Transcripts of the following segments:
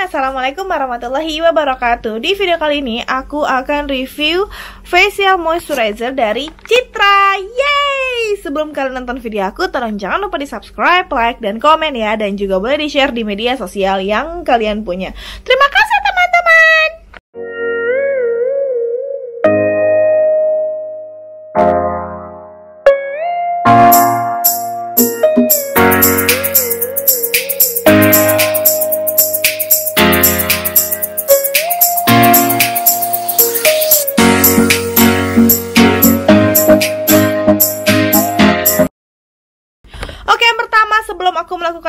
Assalamualaikum warahmatullahi wabarakatuh Di video kali ini aku akan review facial moisturizer dari Citra Yeay! Sebelum kalian nonton video aku, tolong jangan lupa di subscribe, like, dan komen ya Dan juga boleh di share di media sosial yang kalian punya Terima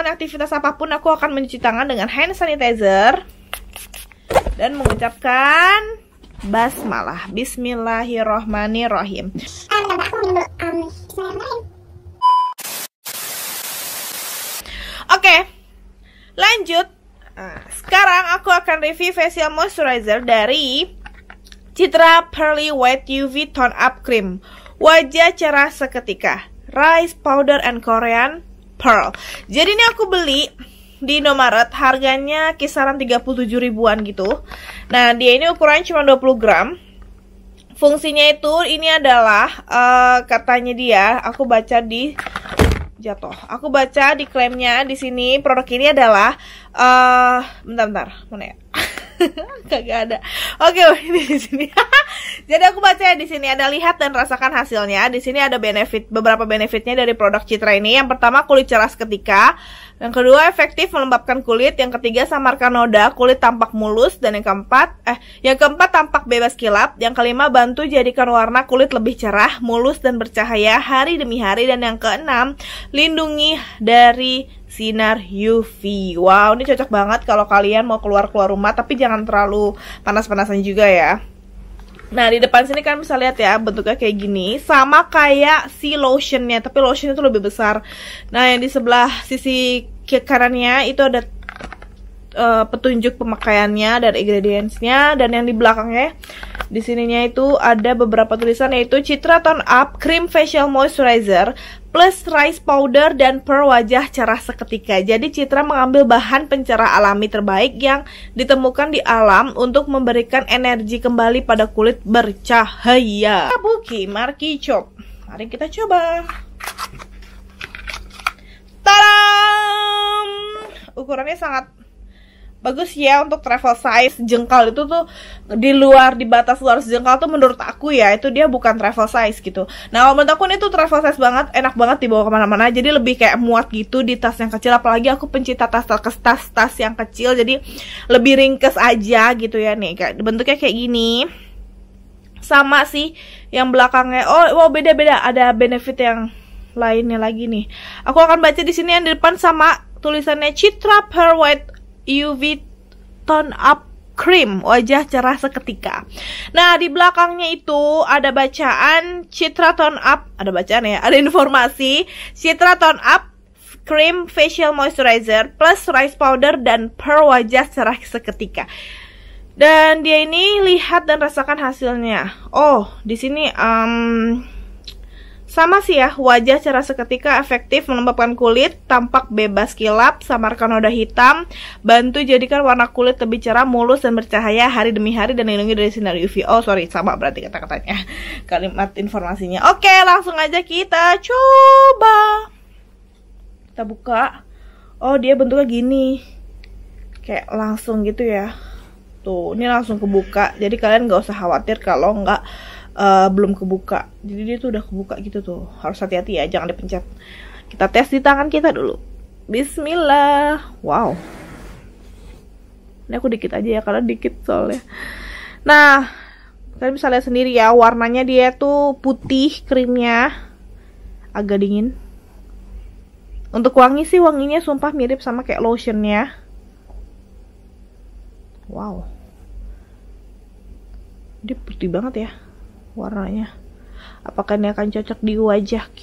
melakukan aktivitas apapun, aku akan mencuci tangan dengan hand sanitizer dan mengucapkan basmalah. Bismillahirrohmanirrohim. Oke, lanjut. Ah, sekarang aku akan review facial moisturizer dari Citra Pearly White UV Tone Up Cream. Wajah cerah seketika. Rice Powder and Korean Pearl. Jadi ini aku beli di Indomaret harganya kisaran 37 ribuan gitu. Nah, dia ini ukurannya cuma 20 gram. Fungsinya itu ini adalah uh, katanya dia, aku baca di jatuh. Aku baca di klaimnya di sini produk ini adalah eh uh, bentar bentar, mana ya? kagak ada oke ini di sini jadi aku baca ya, di sini ada lihat dan rasakan hasilnya di sini ada benefit beberapa benefitnya dari produk Citra ini yang pertama kulit cerah seketika yang kedua efektif melembabkan kulit yang ketiga samarkan noda kulit tampak mulus dan yang keempat eh yang keempat tampak bebas kilap yang kelima bantu jadikan warna kulit lebih cerah mulus dan bercahaya hari demi hari dan yang keenam lindungi dari sinar UV. Wow, ini cocok banget kalau kalian mau keluar-keluar rumah tapi jangan terlalu panas-panasan juga ya. Nah, di depan sini kan bisa lihat ya bentuknya kayak gini, sama kayak si lotionnya, tapi lotionnya itu lebih besar. Nah, yang di sebelah sisi kanannya itu ada uh, petunjuk pemakaiannya dan ingredientsnya, dan yang di belakangnya di sininya itu ada beberapa tulisan yaitu Citra Tone Up Cream Facial Moisturizer plus rice powder dan per wajah cerah seketika. Jadi Citra mengambil bahan pencerah alami terbaik yang ditemukan di alam untuk memberikan energi kembali pada kulit bercahaya. Kabuki Marki Chop. Mari kita coba. Tadam! Ukurannya sangat bagus ya untuk travel size jengkal itu tuh di luar di batas luar jengkal tuh menurut aku ya itu dia bukan travel size gitu nah menurut aku ini tuh travel size banget enak banget dibawa kemana-mana jadi lebih kayak muat gitu di tas yang kecil apalagi aku pencinta tas tas tas tas yang kecil jadi lebih ringkes aja gitu ya nih kayak bentuknya kayak gini sama sih yang belakangnya oh wow beda-beda ada benefit yang lainnya lagi nih aku akan baca di sini yang di depan sama tulisannya Citra White UV Tone Up Cream Wajah Cerah Seketika. Nah, di belakangnya itu ada bacaan Citra Tone Up, ada bacaan ya, ada informasi Citra Tone Up Cream Facial Moisturizer plus Rice Powder dan Per Wajah Cerah Seketika. Dan dia ini lihat dan rasakan hasilnya. Oh, di sini um, sama sih ya, wajah secara seketika efektif melembabkan kulit, tampak bebas kilap, samarkan noda hitam, bantu jadikan warna kulit lebih cerah, mulus, dan bercahaya hari demi hari dan lindungi dari sinar UV. Oh sorry, sama berarti kata-katanya, kalimat informasinya. Oke, langsung aja kita coba. Kita buka. Oh, dia bentuknya gini. Kayak langsung gitu ya. Tuh, ini langsung kebuka. Jadi kalian gak usah khawatir kalau nggak uh, belum kebuka jadi dia tuh udah kebuka gitu tuh harus hati-hati ya jangan dipencet kita tes di tangan kita dulu Bismillah wow ini aku dikit aja ya karena dikit soalnya nah kalian bisa lihat sendiri ya warnanya dia tuh putih krimnya agak dingin untuk wangi sih wanginya sumpah mirip sama kayak lotionnya wow dia putih banget ya warnanya apakah ini akan cocok di wajah Q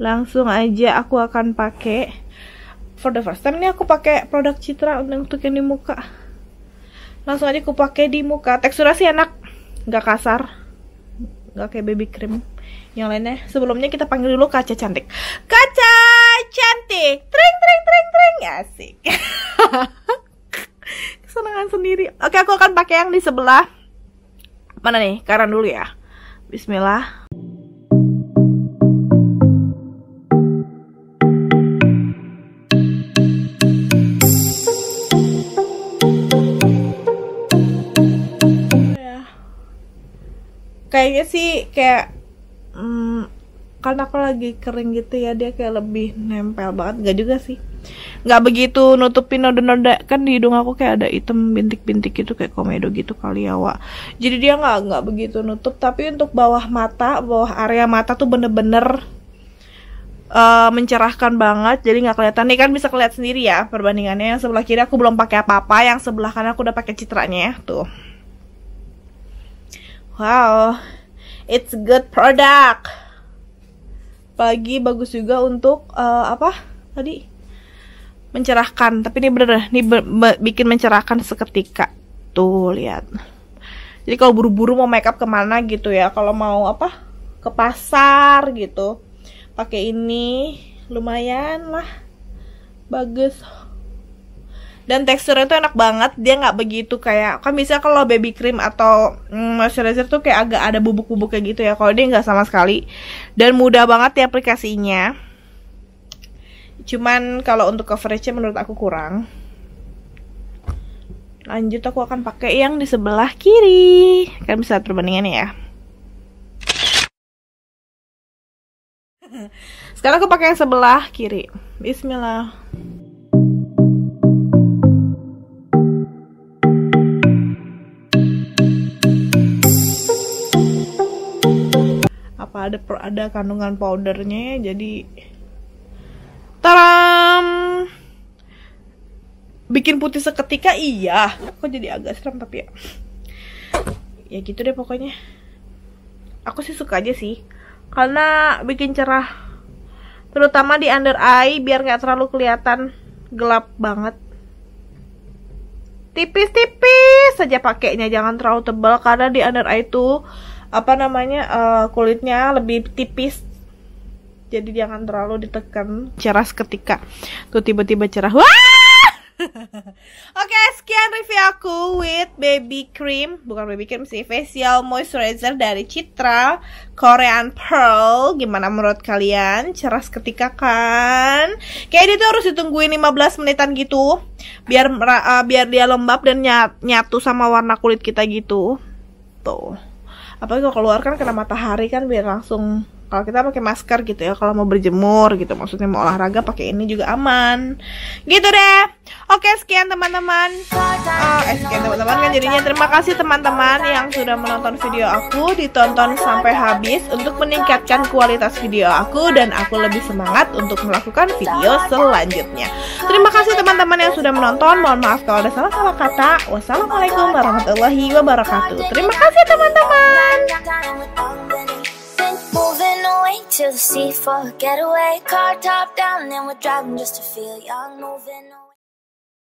langsung aja aku akan pakai for the first time ini aku pakai produk Citra untuk yang di muka langsung aja aku pakai di muka teksturnya sih enak nggak kasar nggak kayak baby cream yang lainnya sebelumnya kita panggil dulu kaca cantik kaca cantik tring tring tring tring asik kesenangan sendiri oke aku akan pakai yang di sebelah Mana nih? Karan dulu ya. Bismillah. Ya. Kayaknya sih kayak hmm, karena aku lagi kering gitu ya dia kayak lebih nempel banget. Gak juga sih nggak begitu nutupin noda-noda kan di hidung aku kayak ada item bintik-bintik gitu kayak komedo gitu kali ya Wak jadi dia nggak nggak begitu nutup tapi untuk bawah mata bawah area mata tuh bener-bener uh, mencerahkan banget jadi nggak kelihatan nih kan bisa kelihatan sendiri ya perbandingannya yang sebelah kiri aku belum pakai apa-apa yang sebelah kanan aku udah pakai citranya ya, tuh wow it's good product pagi bagus juga untuk uh, apa tadi mencerahkan tapi ini bener ini be be bikin mencerahkan seketika tuh lihat jadi kalau buru-buru mau makeup kemana gitu ya kalau mau apa ke pasar gitu pakai ini lumayan lah bagus dan teksturnya tuh enak banget dia nggak begitu kayak kan bisa kalau baby cream atau mm, moisturizer tuh kayak agak ada bubuk-bubuk kayak gitu ya kalau dia nggak sama sekali dan mudah banget ya aplikasinya Cuman kalau untuk coveragenya menurut aku kurang. Lanjut aku akan pakai yang di sebelah kiri. kan bisa lihat ya. Sekarang aku pakai yang sebelah kiri. Bismillah. Apa ada ada kandungan powdernya ya? jadi Taram! Bikin putih seketika iya. Kok jadi agak seram tapi ya. Ya gitu deh pokoknya. Aku sih suka aja sih. Karena bikin cerah. Terutama di under eye biar nggak terlalu kelihatan gelap banget. Tipis-tipis saja pakainya, jangan terlalu tebal karena di under eye itu apa namanya uh, kulitnya lebih tipis jadi jangan terlalu ditekan cerah ketika tuh tiba-tiba cerah wah Oke, okay, sekian review aku with baby cream, bukan baby cream sih, facial moisturizer dari Citra Korean Pearl. Gimana menurut kalian? Cerah seketika kan? Kayaknya itu harus ditungguin 15 menitan gitu, biar uh, biar dia lembab dan nyatu sama warna kulit kita gitu. Tuh. Apalagi kalau keluar kan kena matahari kan biar langsung kalau kita pakai masker gitu ya kalau mau berjemur gitu maksudnya mau olahraga pakai ini juga aman gitu deh oke sekian teman-teman oh, eh, sekian teman-teman kan jadinya terima kasih teman-teman yang sudah menonton video aku ditonton sampai habis untuk meningkatkan kualitas video aku dan aku lebih semangat untuk melakukan video selanjutnya terima kasih teman-teman yang sudah menonton mohon maaf kalau ada salah-salah kata wassalamualaikum warahmatullahi wabarakatuh terima kasih teman-teman to the sea for a getaway. Car top down, and we're driving just to feel young, moving on.